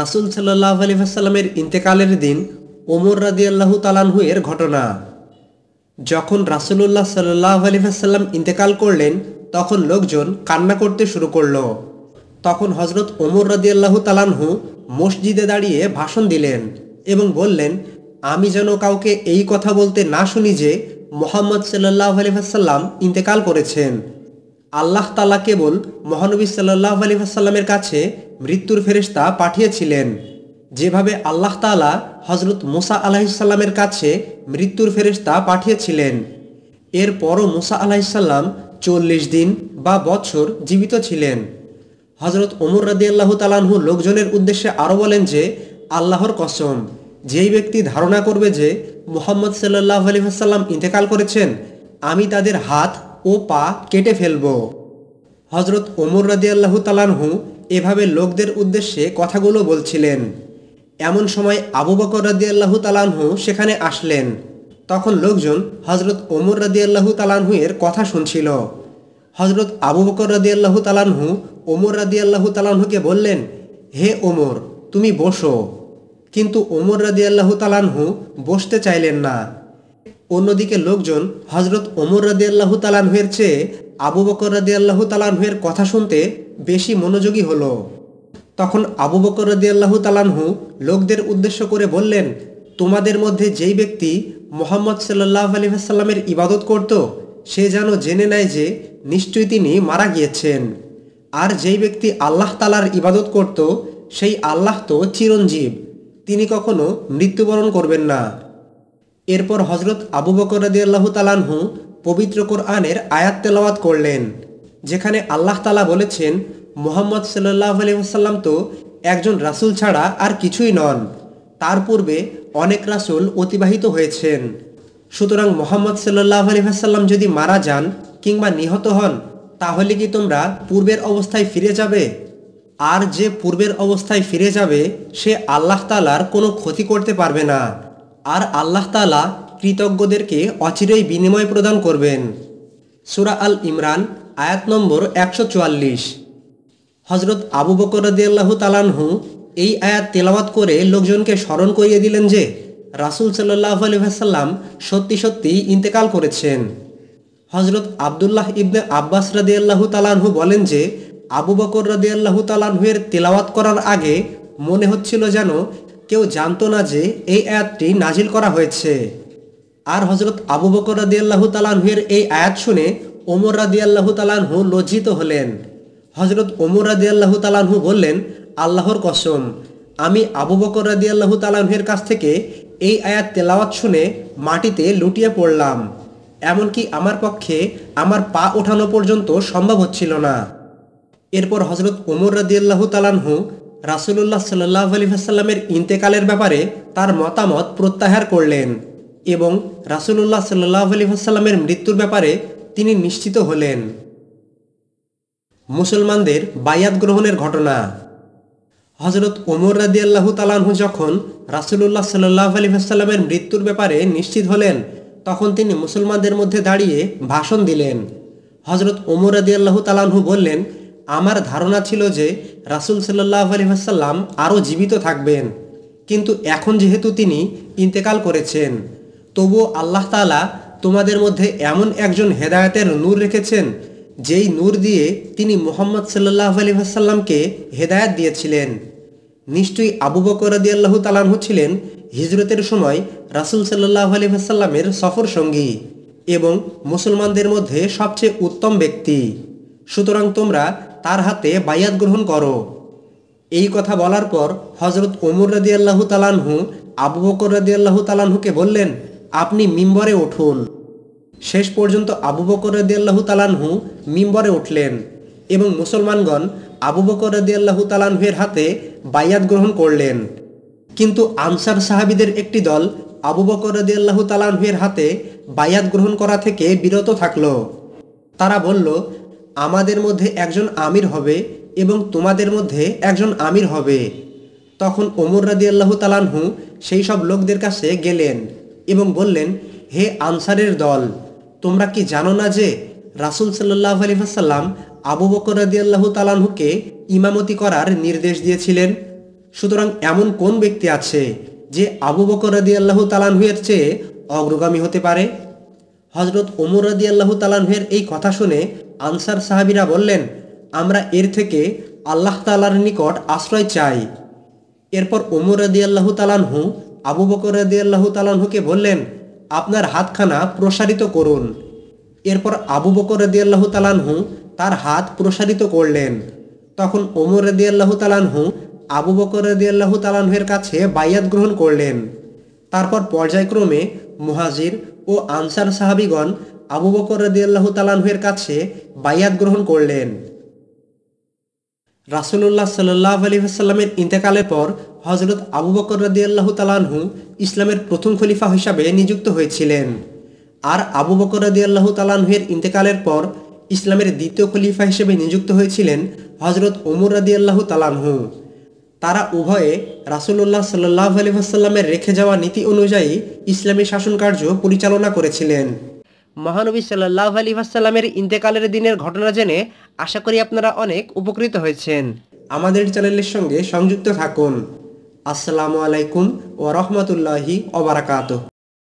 রাসুল সাল্লাহ আলী আসাল্লামের ইন্তেকালের দিন ওমর রাদি আল্লাহ তালানহু এর ঘটনা যখন রাসুলুল্লাহ সাল্লাহ আলী আসাল্লাম ইন্তেকাল করলেন তখন লোকজন কান্না করতে শুরু করল তখন হজরত ওমর রাদি আল্লাহ তালানহু মসজিদে দাঁড়িয়ে ভাষণ দিলেন এবং বললেন আমি যেন কাউকে এই কথা বলতে না শুনি যে মোহাম্মদ সাল্লাহ আলিহাসাল্লাম ইন্তেকাল করেছেন আল্লাহ তালা কেবল মহানবী সাল্লাহ আলিহাসাল্লামের কাছে মৃত্যুর ফেরিস্তা পাঠিয়েছিলেন যেভাবে আল্লাহ তালা হজরত মুসা আলাহিসাল্লামের কাছে মৃত্যুর ফেরিস্তা পাঠিয়েছিলেন এরপরও মুসা আলাহিসাল্লাম চল্লিশ দিন বা বছর জীবিত ছিলেন হজরত ওমর রাদি আল্লাহ তালানহু লোকজনের উদ্দেশ্যে আরও বলেন যে আল্লাহর কসম যেই ব্যক্তি ধারণা করবে যে মোহাম্মদ সাল্লাহ আলহিহাসাল্লাম ইন্তেকাল করেছেন আমি তাদের হাত ও পা কেটে ফেলব হজরত ওমর রাদি আল্লাহ তালানহু এভাবে লোকদের উদ্দেশ্যে কথাগুলো বলছিলেন এমন সময় আবু বকর রাদিয়াল্লাহু তালানহু সেখানে আসলেন তখন লোকজন হজরত ওমর রাদিয়াল্লাহু তালানহু এর কথা শুনছিল হজরত আবু বকর রাদিয়াল্লাহু তালানহু ওমর রাদিয়াল্লাহু তালানহুকে বললেন হে ওমর তুমি বসো কিন্তু ওমর রাদিয়াল্লাহু তালানহু বসতে চাইলেন না অন্যদিকে লোকজন হজরত ওমর রাদিয়াল্লাহু এর চেয়ে আবু বকর রাদিয়াল্লাহু এর কথা শুনতে বেশি মনোযোগী হলো তখন আবু বকর রদিয়াল্লাহু তালানহু লোকদের উদ্দেশ্য করে বললেন তোমাদের মধ্যে যেই ব্যক্তি মোহাম্মদ সাল্লাহ আলী আসাল্লামের ইবাদত করত সে যেন জেনে নেয় যে নিশ্চয়ই তিনি মারা গিয়েছেন আর যেই ব্যক্তি আল্লাহ তালার ইবাদত করত সেই আল্লাহ তো চিরঞ্জীব তিনি কখনো মৃত্যুবরণ করবেন না এরপর হজরত আবু বকর রদিয়াল্লাহু তালানহু পবিত্র কোরআনের আয়াত তেলাওয়াত করলেন যেখানে আল্লাহ তালা বলেছেন মোহাম্মদ সাল্লাহ আলহিহাল্লাম তো একজন রাসুল ছাড়া আর কিছুই নন তার পূর্বে অনেক রাসুল অতিবাহিত হয়েছেন সুতরাং মোহাম্মদ সাল্লাহ আলহিহাল্লাম যদি মারা যান কিংবা নিহত হন তাহলে কি তোমরা পূর্বের অবস্থায় ফিরে যাবে আর যে পূর্বের অবস্থায় ফিরে যাবে সে আল্লাহ তালার কোনো ক্ষতি করতে পারবে না আর আল্লাহ তালা কৃতজ্ঞদেরকে অচিরেই বিনিময় প্রদান করবেন সুরা আল ইমরান আয়াত নম্বর একশো চুয়াল্লিশ হজরত আবু বকর রদিয়াল্লাহ তালানহু এই আয়াত তেলাওয়াত করে লোকজনকে স্মরণ করিয়ে দিলেন যে রাসুল সাল্লাহ আলহাম সত্যি সত্যি ইন্তেকাল করেছেন হজরত আবদুল্লাহ ইবনে আব্বাস রাদিয়াল্লাহু তালানহু বলেন যে আবু বকর রাদিয়াল্লাহু তালানহুয়ের তেলাওয়াত করার আগে মনে হচ্ছিল যেন কেউ জানতো না যে এই আয়াতটি নাজিল করা হয়েছে আর হজরত আবু বকর রাদিয়াল্লাহু তালানহুয়ের এই আয়াত শুনে ওমর রাদি আল্লাহ তালানহু লজ্জিত হলেন হজরত ওমর রাদি আল্লাহ তালানহু বললেন আল্লাহর কসম আমি আবু বকর রাদি আল্লাহ তালানহের কাছ থেকে এই আয়াত তেলাওয়াত শুনে মাটিতে লুটিয়ে পড়লাম এমনকি আমার পক্ষে আমার পা ওঠানো পর্যন্ত সম্ভব হচ্ছিল না এরপর হজরত ওমর আল্লাহ তালানহু রাসুল্লাহ সাল্লাহ আলী ভাসাল্লামের ইন্তেকালের ব্যাপারে তার মতামত প্রত্যাহার করলেন এবং রাসুল্লাহ সাল্লাহ আলী ভাসাল্লামের মৃত্যুর ব্যাপারে তিনি নিশ্চিত হলেন মুসলমানদের বায়াত গ্রহণের ঘটনা হজরত ওমর রাদি আল্লাহ তালাহু যখন রাসুল্লাহ সাল্লাহ আলী সাল্লামের মৃত্যুর ব্যাপারে নিশ্চিত হলেন তখন তিনি মুসলমানদের মধ্যে দাঁড়িয়ে ভাষণ দিলেন হজরত ওমর রাদি আল্লাহ তালাহু বললেন আমার ধারণা ছিল যে রাসুল সাল্লাহ আলী সাল্লাম আরও জীবিত থাকবেন কিন্তু এখন যেহেতু তিনি ইন্তেকাল করেছেন তবুও আল্লাহ তালা তোমাদের মধ্যে এমন একজন হেদায়তের নূর রেখেছেন যেই নূর দিয়ে তিনি মোহাম্মদ সাল্লাহ আলী ভাসাল্লামকে হেদায়ত দিয়েছিলেন নিশ্চয়ই আবু বকর আদি আল্লাহ তালাহু ছিলেন হিজরতের সময় রাসুল সাল্লাহ আলী ভাসাল্লামের সফর সঙ্গী এবং মুসলমানদের মধ্যে সবচেয়ে উত্তম ব্যক্তি সুতরাং তোমরা তার হাতে বায়াত গ্রহণ করো এই কথা বলার পর হজরত ওমর রাদি আল্লাহ তালানহু আবু বকর রাদি আল্লাহ তালানহুকে বললেন আপনি মিম্বরে উঠুন শেষ পর্যন্ত আবু বকর দিয়াল্লাহু তালানহু মিম্বরে উঠলেন এবং মুসলমানগণ আবু বকর দিয়াল্লাহু তালানহুয়ের হাতে বায়াত গ্রহণ করলেন কিন্তু আনসার সাহাবিদের একটি দল আবু বকর দিয়াল্লাহু তালানহুয়ের হাতে বায়াত গ্রহণ করা থেকে বিরত থাকল তারা বলল আমাদের মধ্যে একজন আমির হবে এবং তোমাদের মধ্যে একজন আমির হবে তখন ওমর রাদি আল্লাহ তালানহু সেই সব লোকদের কাছে গেলেন এবং বললেন হে আনসারের দল তোমরা কি জানো না যে রাসুল সাল্লাহ আলিহাসাল্লাম আবু বকর রাদিয়াল্লাহু তালানহুকে ইমামতি করার নির্দেশ দিয়েছিলেন সুতরাং এমন কোন ব্যক্তি আছে যে আবু বকর রাদিয়াল্লাহু তালানহুয়ের চেয়ে অগ্রগামী হতে পারে হজরত ওমর রাদিয়াল্লাহু তালানহুয়ের এই কথা শুনে আনসার সাহাবিরা বললেন আমরা এর থেকে আল্লাহ তালার নিকট আশ্রয় চাই এরপর ওমর রাদিয়াল্লাহু তালানহু আবু বকর রাদিয়াল্লাহু তালানহুকে বললেন আপনার হাতখানা প্রসারিত করুন এরপর আবু বকর রদিয়াল্লাহ তালানহু তার হাত প্রসারিত করলেন তখন ওমর রদিয়াল্লাহ তালানহু আবু বকর রদিয়াল্লাহ তালানহের কাছে বায়াত গ্রহণ করলেন তারপর পর্যায়ক্রমে মুহাজির ও আনসার সাহাবিগণ আবু বকর রদিয়াল্লাহ তালানহের কাছে বায়াত গ্রহণ করলেন রাসুল্লাহ সাল্লাহ আলী আসাল্লামের ইন্তেকালের পর হজরত আবু বকর আল্লাহ তালাহু ইসলামের প্রথম খলিফা হিসাবে নিযুক্ত হয়েছিলেন আর আবু বকর রাদিয়াল্লাহু তালাহের ইন্তেকালের পর ইসলামের দ্বিতীয় খলিফা হিসেবে নিযুক্ত হয়েছিলেন হজরত ওমর আল্লাহ তালাহু তারা উভয়ে রাসুল্লাহ সাল্লাহ আলী আসাল্লামের রেখে যাওয়া নীতি অনুযায়ী ইসলামী শাসনকার্য পরিচালনা করেছিলেন মহানবী সাল্লাহ আলী ভাসাল্লামের ইন্তেকালের দিনের ঘটনা জেনে আশা করি আপনারা অনেক উপকৃত হয়েছেন আমাদের চ্যানেলের সঙ্গে সংযুক্ত থাকুন আসসালামু আলাইকুম ও রহমতুল্লাহি অবরাকাত